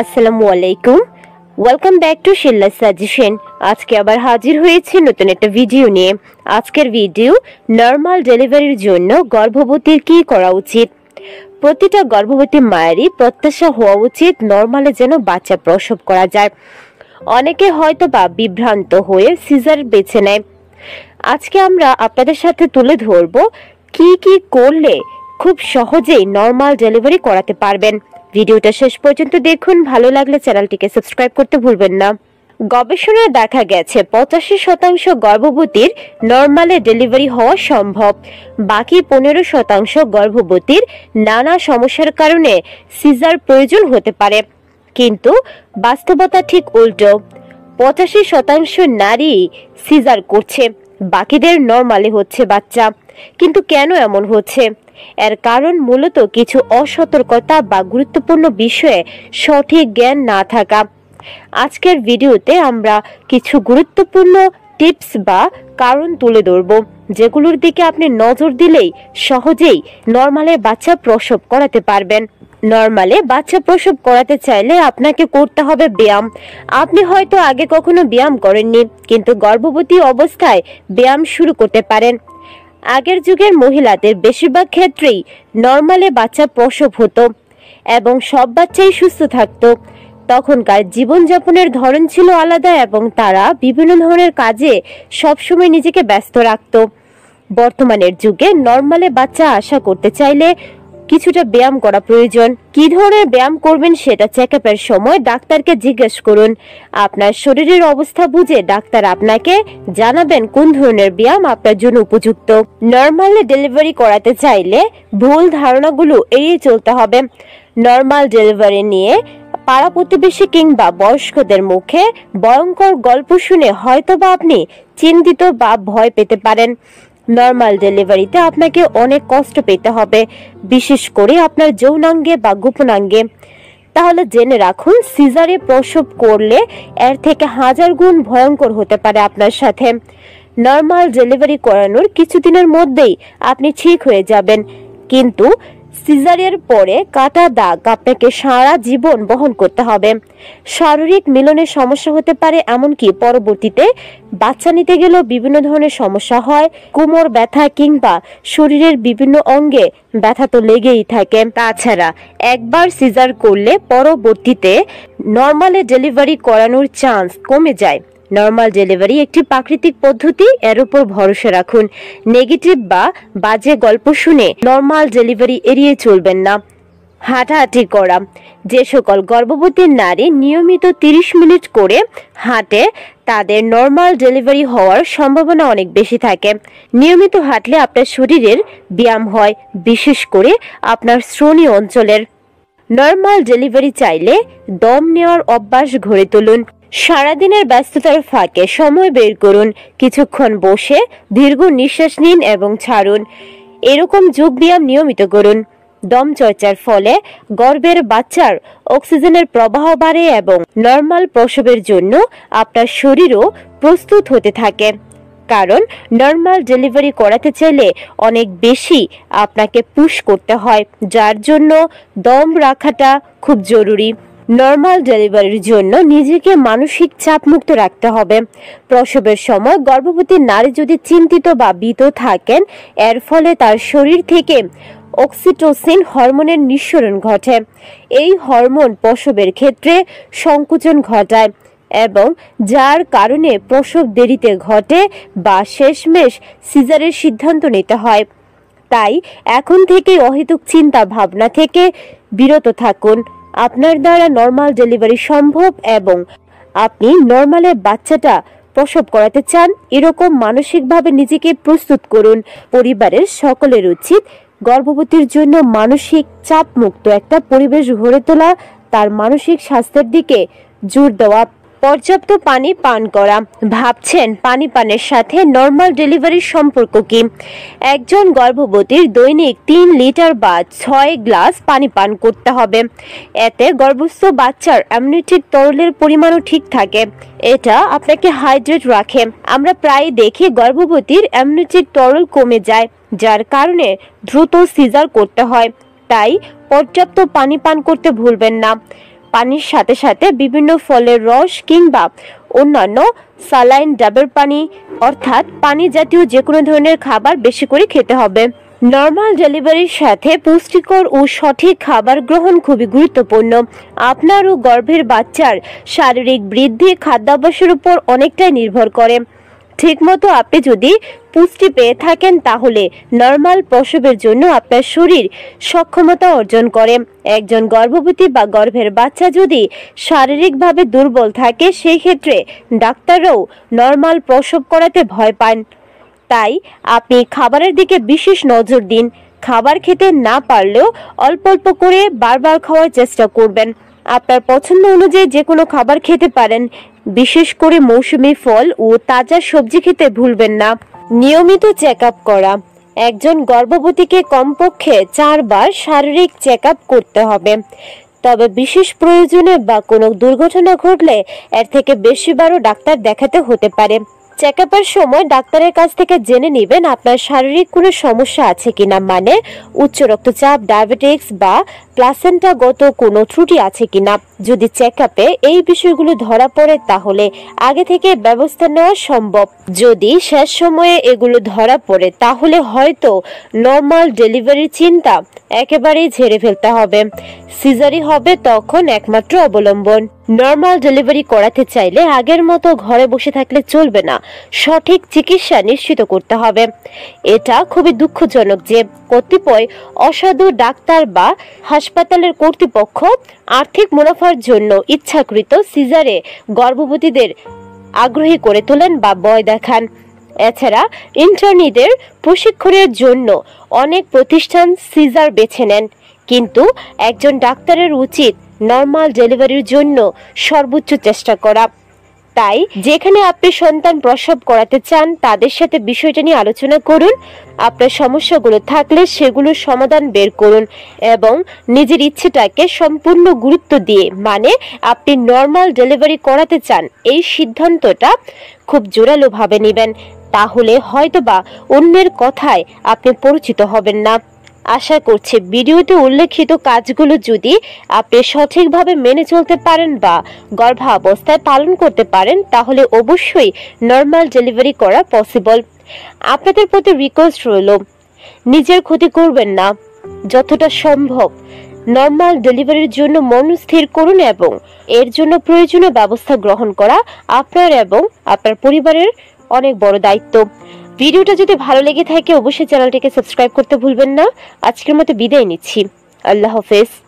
আসসালামু আলাইকুম welcome back to Shilla suggestion আজকে আবার হাজির হয়েছে নতুন একটা ভিডিও নিয়ে আজকের ভিডিও নর্মাল ডেলিভারির জন্য গর্ভবতীর কি করা উচিত প্রতিটা গর্ভবতী মায়েরই প্রত্যাশা হওয়া উচিত নর্মালে যেন বাচ্চা প্রসব করা যায় অনেকে হয়তো বা বিভ্রান্ত হয়ে সিজার বেছে নেয় আজকে আমরা আপনাদের সাথে তুলে ধরব কি কি করলে খুব সহজেই নর্মাল ডেলিভারি করাতে পারবেন ভিডিওটা শেষ পর্যন্ত দেখুন ভালো লাগলে চ্যানেলটিকে সাবস্ক্রাইব করতে ভুলবেন না গবেষণায় দেখা গেছে পঁচাশি শতাংশ গর্ভবতীর নর্মালে ডেলিভারি হওয়া সম্ভব বাকি পনেরো শতাংশ গর্ভবতীর নানা সমস্যার কারণে সিজার প্রয়োজন হতে পারে কিন্তু বাস্তবতা ঠিক উল্টো পঁচাশি শতাংশ নারী সিজার করছে বাকিদের নর্মালে হচ্ছে বাচ্চা কিন্তু কেন এমন হচ্ছে এর কারণ মূলত কিছু অসতর্কতা বা গুরুত্বপূর্ণ বিষয়ে সঠিক জ্ঞান না থাকা আজকের ভিডিওতে আমরা কিছু গুরুত্বপূর্ণ টিপস বা কারণ তুলে ধরব যেগুলোর দিকে আপনি নজর দিলেই সহজেই নর্মালে বাচ্চা প্রসব করাতে পারবেন নর্মালে বাচ্চা প্রসব করাতে চাইলে আপনাকে করতে হবে ব্যায়াম আপনি হয়তো আগে কখনো ব্যায়াম করেননি কিন্তু গর্ভবতী অবস্থায় ব্যায়াম শুরু করতে পারেন আগের যুগের মহিলাদের বেশিরভাগ ক্ষেত্রেই নর্মালে বাচ্চা প্রসব হতো এবং সব বাচ্চাই সুস্থ থাকত তখনকার জীবনযাপনের ধরন ছিল আলাদা এবং তারা বিভিন্ন ধরনের কাজে সবসময় নিজেকে ব্যস্ত রাখত বর্তমানের যুগে নর্মালে বাচ্চা আশা করতে চাইলে কিছুটা ব্যায়াম করা প্রয়োজন কি ধরনের ব্যায়াম করবেন সেটা চেক আপের সময় ডাক্তারকে জিজ্ঞেস করুন আপনার শরীরের অবস্থা বুঝে ডাক্তার আপনাকে জানাবেন কোন ধরনের ব্যায়াম আপনার জন্য উপযুক্ত নর্মালি ডেলিভারি করাতে চাইলে ভুল ধারণাগুলো এড়িয়ে চলতে হবে নর্মাল ডেলিভারি নিয়ে পাড়া প্রতিবেশী কিংবা বয়স্কদের মুখে ভয়ঙ্কর গল্প শুনে হয়তোবা আপনি চিন্তিত বা ভয় পেতে পারেন নর্মাল ডেলিভারিতে আপনাকে অনেক কষ্ট পেতে হবে বিশেষ করে আপনার যৌনাঙ্গে বা গোপনাঙ্গে তাহলে জেনে রাখুন সিজারে প্রসব করলে এর থেকে হাজার গুণ ভয়ঙ্কর হতে পারে আপনার সাথে নর্মাল ডেলিভারি করানোর কিছুদিনের মধ্যেই আপনি ঠিক হয়ে যাবেন কিন্তু সিজারের পরে কাটা দাগ আপনাকে সারা জীবন বহন করতে হবে শারীরিক মিলনের সমস্যা হতে পারে এমনকি পরবর্তীতে বাচ্চা নিতে গেলেও বিভিন্ন ধরনের সমস্যা হয় কোমর ব্যথা কিংবা শরীরের বিভিন্ন অঙ্গে ব্যথা তো লেগেই থাকে তাছাড়া একবার সিজার করলে পরবর্তীতে নর্মালে ডেলিভারি করানোর চান্স কমে যায় নর্মাল ডেলিভারি একটি প্রাকৃতিক পদ্ধতি এর উপর ভরসা রাখুন নেগেটিভ বা বাজে গল্প শুনে নর্মাল ডেলিভারি এড়িয়ে চলবেন না হাঁটাহাঁটি করা যে সকল গর্ভবতী নারী নিয়মিত 30 মিনিট করে হাঁটে তাদের নর্মাল ডেলিভারি হওয়ার সম্ভাবনা অনেক বেশি থাকে নিয়মিত হাঁটলে আপনার শরীরের ব্যায়াম হয় বিশেষ করে আপনার শ্রোণী অঞ্চলের নর্মাল ডেলিভারি চাইলে দম নেওয়ার অভ্যাস গড়ে তুলুন সারাদিনের ব্যস্ততার ফাঁকে সময় বের করুন কিছুক্ষণ বসে দীর্ঘ নিঃশ্বাস নিন এবং ছাড়ুন এরকম যোগ ব্যায়াম নিয়মিত করুন দম চর্চার ফলে গর্ভের বাচ্চার অক্সিজেনের প্রবাহ বাড়ে এবং নর্মাল প্রসবের জন্য আপনার শরীরও প্রস্তুত হতে থাকে কারণ নর্মাল ডেলিভারি করাতে চাইলে অনেক বেশি আপনাকে পুশ করতে হয় যার জন্য দম রাখাটা খুব জরুরি নর্মাল ডেলিভারির জন্য নিজেকে মানসিক চাপমুক্ত রাখতে হবে প্রসবের সময় গর্ভবতী নারী যদি চিন্তিত বা বিত থাকেন এর ফলে তার শরীর থেকে অক্সিটোসিন হরমোনের নিঃসরণ ঘটে এই হরমোন প্রসবের ক্ষেত্রে সংকোচন ঘটায় এবং যার কারণে প্রসব দেরিতে ঘটে বা শেষমেশ সিজারের সিদ্ধান্ত নিতে হয় তাই এখন থেকে অহেতুক চিন্তা ভাবনা থেকে বিরত থাকুন আপনার দ্বারা নর্মাল ডেলিভারি সম্ভব এবং আপনি নর্মালে বাচ্চাটা প্রসব করাতে চান এরকম মানসিকভাবে নিজেকে প্রস্তুত করুন পরিবারের সকলের উচিত গর্ভবতীর জন্য মানসিক চাপমুক্ত একটা পরিবেশ গড়ে তোলা তার মানসিক স্বাস্থ্যের দিকে জোর দেওয়া পর্যাপ্ত পানি পান করা ভাবছেন পানি পানের সাথে নর্মাল ডেলিভারির সম্পর্ক কি একজন গর্ভবতীর দৈনিক তিন লিটার বা ছয় গ্লাস পানি পান করতে হবে এতে গর্ভস্থ বাচ্চার অ্যামনিটিক তরলের পরিমাণও ঠিক থাকে এটা আপনাকে হাইড্রেট রাখে আমরা প্রায় দেখি গর্ভবতীর অ্যামনিটিক তরল কমে যায় যার কারণে দ্রুত সিজার করতে হয় তাই পর্যাপ্ত পানি পান করতে ভুলবেন না পানির সাথে সাথে বিভিন্ন ফলের রস কিংবা অন্যান্য সালাইন ডাবের পানি অর্থাৎ পানি জাতীয় যে কোনো ধরনের খাবার বেশি করে খেতে হবে নর্মাল ডেলিভারির সাথে পুষ্টিকর ও সঠিক খাবার গ্রহণ খুবই গুরুত্বপূর্ণ আপনার ও গর্ভের বাচ্চার শারীরিক বৃদ্ধি খাদ্যাভ্যাসের উপর অনেকটাই নির্ভর করে ঠিকমতো আপনি যদি পুষ্টি পেয়ে থাকেন তাহলে নর্মাল প্রসবের জন্য আপনার শরীর সক্ষমতা অর্জন করে একজন গর্ভবতী বা গর্ভের বাচ্চা যদি শারীরিকভাবে দুর্বল থাকে সেই ক্ষেত্রে ডাক্তাররাও নর্মাল প্রসব করাতে ভয় পান তাই আপনি খাবারের দিকে বিশেষ নজর দিন খাবার খেতে না পারলেও অল্প অল্প করে বারবার খাওয়ার চেষ্টা করবেন আপনার পছন্দ অনুযায়ী যে কোনো খাবার খেতে পারেন বিশেষ করে মৌসুমি ফল ও তাজা সবজি খেতে ভুলবেন না নিয়মিত চেক করা একজন গর্ভবতীকে কমপক্ষে চারবার শারীরিক চেক করতে হবে তবে বিশেষ প্রয়োজনে বা কোনো দুর্ঘটনা ঘটলে এর থেকে বেশিবারও ডাক্তার দেখাতে হতে পারে চেক সময় ডাক্তারের কাছ থেকে জেনে নেবেন আপনার শারীরিক কোনো সমস্যা আছে কিনা মানে উচ্চ রক্তচাপ ডায়াবেটিক্স বা প্লাসেন্টাগত কোনো ত্রুটি আছে কিনা যদি চেক এই বিষয়গুলো ধরা পড়ে তাহলে আগে থেকে ব্যবস্থা নেওয়া সম্ভব যদি শেষ সময়ে এগুলো ধরা পড়ে তাহলে হয়তো নর্মাল ডেলিভারির চিন্তা একেবারেই ঝেড়ে ফেলতে হবে সিজারি হবে তখন একমাত্র অবলম্বন নর্মাল ডেলিভারি করাতে চাইলে আগের মতো ঘরে বসে থাকলে চলবে না সঠিক চিকিৎসা নিশ্চিত করতে হবে এটা খুবই দুঃখজনক যে কতিপয় অসাধু ডাক্তার বা হাসপাতালের কর্তৃপক্ষ আর্থিক মুনাফার জন্য ইচ্ছাকৃত সিজারে গর্ভবতীদের আগ্রহী করে তোলেন বা বয় দেখান এছাড়া ইন্টার্নিদের প্রশিক্ষণের জন্য অনেক প্রতিষ্ঠান সিজার বেছে নেন কিন্তু একজন ডাক্তারের উচিত নর্মাল ডেলিভারির জন্য সর্বোচ্চ চেষ্টা করা তাই যেখানে আপনি সন্তান প্রসব করাতে চান তাদের সাথে বিষয়টা নিয়ে আলোচনা করুন আপনার সমস্যাগুলো থাকলে সেগুলোর সমাধান বের করুন এবং নিজের ইচ্ছেটাকে সম্পূর্ণ গুরুত্ব দিয়ে মানে আপনি নর্মাল ডেলিভারি করাতে চান এই সিদ্ধান্তটা খুব জোরালোভাবে নেবেন তাহলে হয়তোবা অন্যের কথায় আপনি পরিচিত হবেন না আশা করছি ভিডিওতে উল্লেখিত কাজগুলো যদি আপনি সঠিকভাবে মেনে চলতে পারেন বা গর্ভাবস্থায় পালন করতে পারেন তাহলে অবশ্যই নর্মাল ডেলিভারি করা পসিবল আপনাদের প্রতি রিকোয়েস্ট রইল নিজের ক্ষতি করবেন না যতটা সম্ভব নর্মাল ডেলিভারির জন্য মন স্থির করুন এবং এর জন্য প্রয়োজনীয় ব্যবস্থা গ্রহণ করা আপনার এবং আপনার পরিবারের অনেক বড় দায়িত্ব ভিডিওটা যদি ভালো লেগে থাকে অবশ্যই চ্যানেলটিকে সাবস্ক্রাইব করতে ভুলবেন না আজকের মতো বিদায় নিচ্ছি আল্লাহ হাফেজ